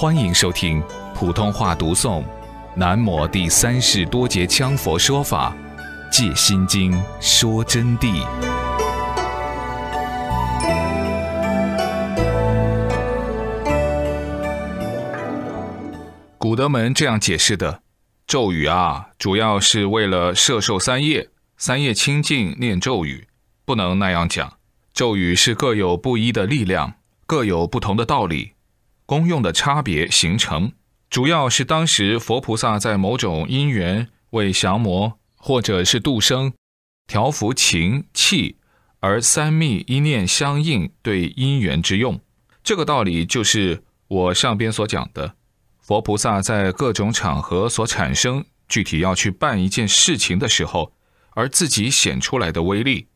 欢迎收听普通话读诵《南摩第三世多杰羌佛说法戒心经说真谛》。古德门这样解释的：咒语啊，主要是为了摄受三业，三业清净念咒语，不能那样讲。咒语是各有不一的力量，各有不同的道理。功用的差别形成，主要是当时佛菩萨在某种因缘为降魔，或者是度生、调伏情气，而三密一念相应对因缘之用。这个道理就是我上边所讲的，佛菩萨在各种场合所产生，具体要去办一件事情的时候，而自己显出来的威力，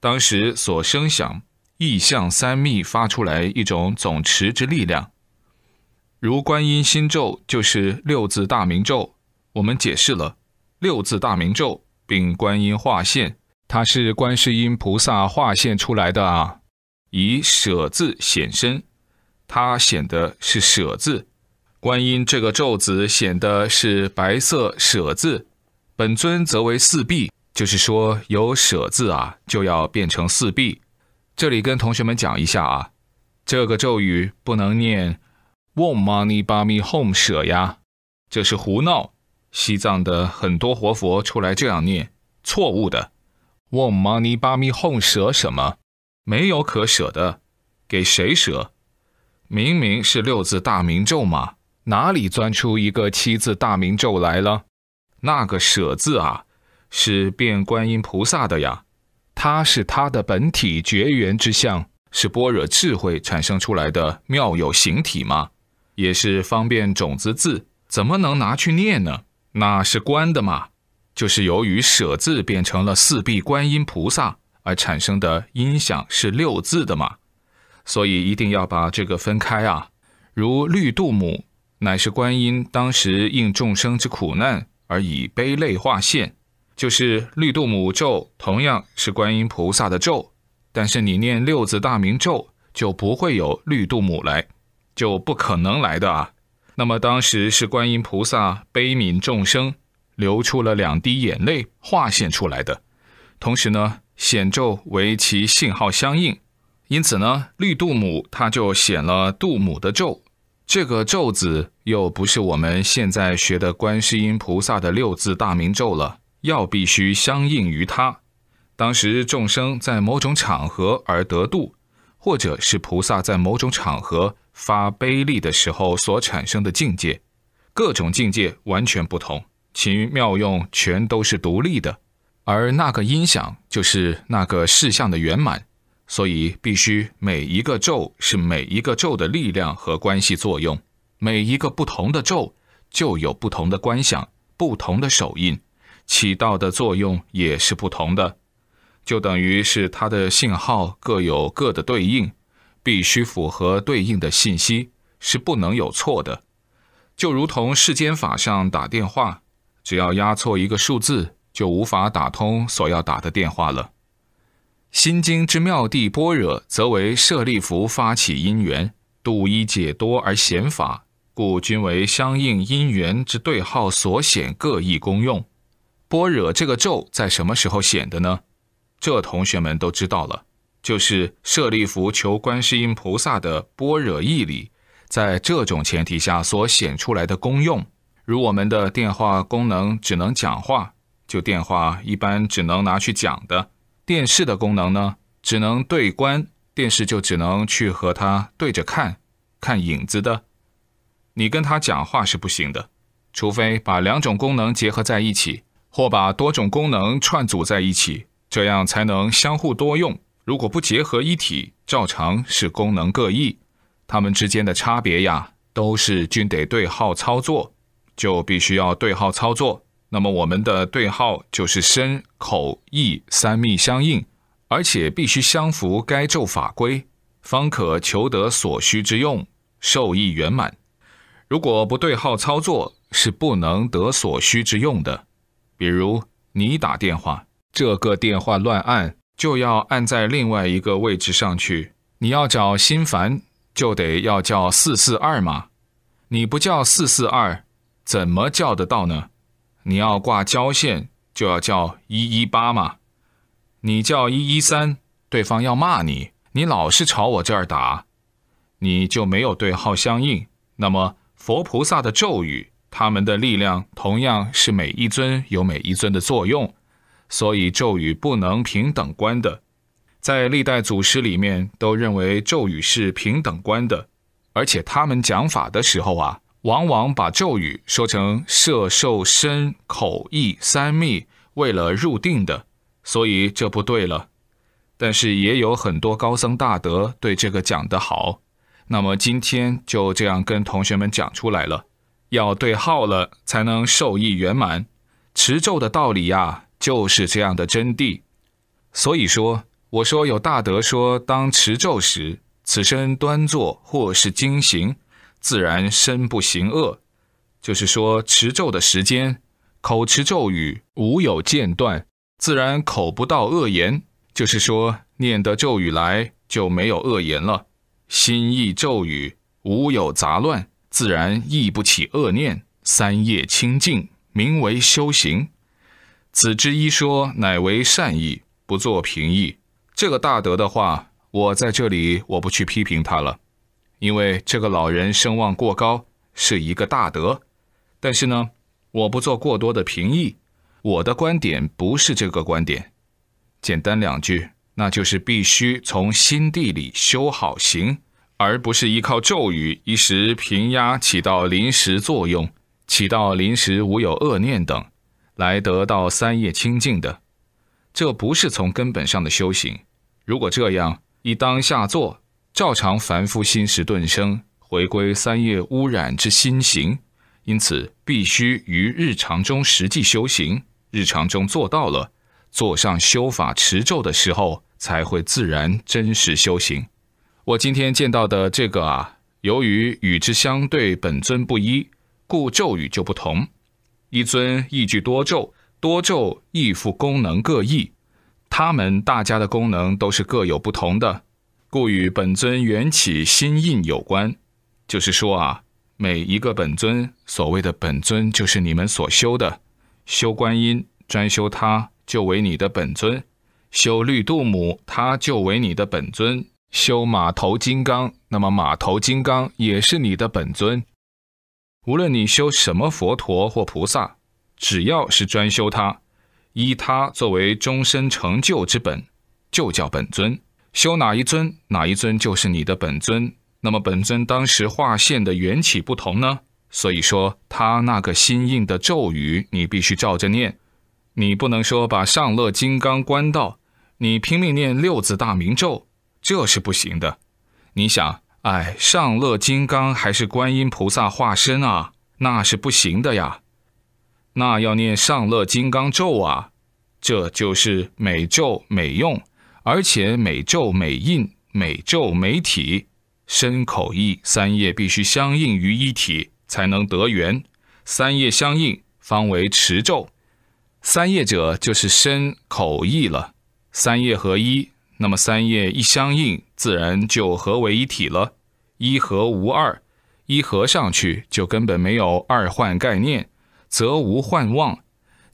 当时所声响、意象三密发出来一种总持之力量。如观音心咒就是六字大明咒，我们解释了六字大明咒，并观音化现，它是观世音菩萨化现出来的啊，以舍字显身，它显的是舍字，观音这个咒子显的是白色舍字，本尊则为四臂，就是说有舍字啊，就要变成四臂。这里跟同学们讲一下啊，这个咒语不能念。me home 舍呀，这是胡闹！西藏的很多活佛出来这样念，错误的。me home 舍什么？没有可舍的，给谁舍？明明是六字大明咒嘛，哪里钻出一个七字大明咒来了？那个舍字啊，是变观音菩萨的呀，它是它的本体绝缘之相，是般若智慧产生出来的妙有形体吗？也是方便种子字，怎么能拿去念呢？那是观的嘛，就是由于舍字变成了四臂观音菩萨而产生的音响是六字的嘛，所以一定要把这个分开啊。如绿度母，乃是观音当时应众生之苦难而以悲泪化现，就是绿度母咒，同样是观音菩萨的咒，但是你念六字大明咒就不会有绿度母来。就不可能来的啊！那么当时是观音菩萨悲悯众生，流出了两滴眼泪化现出来的。同时呢，显咒为其信号相应，因此呢，绿度母他就显了度母的咒。这个咒子又不是我们现在学的观世音菩萨的六字大明咒了，要必须相应于它。当时众生在某种场合而得度，或者是菩萨在某种场合。发悲力的时候所产生的境界，各种境界完全不同，其妙用全都是独立的。而那个音响就是那个事相的圆满，所以必须每一个咒是每一个咒的力量和关系作用，每一个不同的咒就有不同的观想、不同的手印，起到的作用也是不同的，就等于是它的信号各有各的对应。必须符合对应的信息是不能有错的，就如同世间法上打电话，只要压错一个数字，就无法打通所要打的电话了。心经之妙地般若，则为舍利弗发起因缘，度一解多而显法，故均为相应因缘之对号所显各异功用。般若这个咒在什么时候显的呢？这同学们都知道了。就是舍利弗求观世音菩萨的般若义理，在这种前提下所显出来的功用，如我们的电话功能只能讲话，就电话一般只能拿去讲的；电视的功能呢，只能对观，电视就只能去和它对着看，看影子的。你跟他讲话是不行的，除非把两种功能结合在一起，或把多种功能串组在一起，这样才能相互多用。如果不结合一体，照常是功能各异，它们之间的差别呀，都是均得对号操作，就必须要对号操作。那么我们的对号就是身口意三密相应，而且必须相符该咒法规，方可求得所需之用，受益圆满。如果不对号操作，是不能得所需之用的。比如你打电话，这个电话乱按。就要按在另外一个位置上去。你要找心烦，就得要叫四四二嘛。你不叫四四二，怎么叫得到呢？你要挂交线，就要叫一一八嘛。你叫一一三，对方要骂你，你老是朝我这儿打，你就没有对号相应。那么佛菩萨的咒语，他们的力量同样是每一尊有每一尊的作用。所以咒语不能平等观的，在历代祖师里面都认为咒语是平等观的，而且他们讲法的时候啊，往往把咒语说成摄受身口意三密，为了入定的，所以这不对了。但是也有很多高僧大德对这个讲得好，那么今天就这样跟同学们讲出来了，要对号了才能受益圆满，持咒的道理呀。就是这样的真谛，所以说，我说有大德说，当持咒时，此身端坐或是经行，自然身不行恶。就是说，持咒的时间，口持咒语无有间断，自然口不到恶言。就是说，念得咒语来就没有恶言了。心意咒语无有杂乱，自然意不起恶念。三业清净，名为修行。子之一说，乃为善意，不做评议。这个大德的话，我在这里我不去批评他了，因为这个老人声望过高，是一个大德。但是呢，我不做过多的评议。我的观点不是这个观点。简单两句，那就是必须从心地里修好行，而不是依靠咒语一时平压，起到临时作用，起到临时无有恶念等。来得到三业清净的，这不是从根本上的修行。如果这样以当下做，照常凡夫心识顿生，回归三业污染之心行。因此，必须于日常中实际修行，日常中做到了，坐上修法持咒的时候，才会自然真实修行。我今天见到的这个啊，由于与之相对本尊不一，故咒语就不同。一尊一具多咒，多咒亦复功能各异，他们大家的功能都是各有不同的，故与本尊缘起心印有关。就是说啊，每一个本尊，所谓的本尊，就是你们所修的，修观音专修他就为你的本尊，修绿度母他就为你的本尊，修马头金刚那么马头金刚也是你的本尊。无论你修什么佛陀或菩萨，只要是专修他，依他作为终身成就之本，就叫本尊。修哪一尊，哪一尊就是你的本尊。那么本尊当时划线的缘起不同呢？所以说，他那个心印的咒语，你必须照着念，你不能说把上乐金刚关到，你拼命念六字大明咒，这是不行的。你想。哎，上乐金刚还是观音菩萨化身啊？那是不行的呀，那要念上乐金刚咒啊。这就是每咒每用，而且每咒每印，每咒每体，身口意三业必须相应于一体，才能得缘。三业相应，方为持咒。三业者就是身口意了，三业合一，那么三业一相应。自然就合为一体了，一合无二，一合上去就根本没有二幻概念，则无幻妄，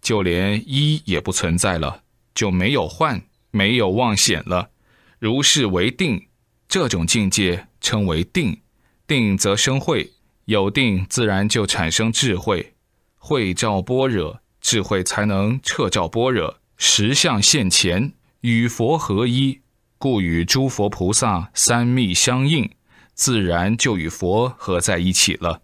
就连一也不存在了，就没有幻，没有妄显了。如是为定，这种境界称为定，定则生慧，有定自然就产生智慧，慧照般若，智慧才能彻照般若，实相现前，与佛合一。不与诸佛菩萨三密相应，自然就与佛合在一起了。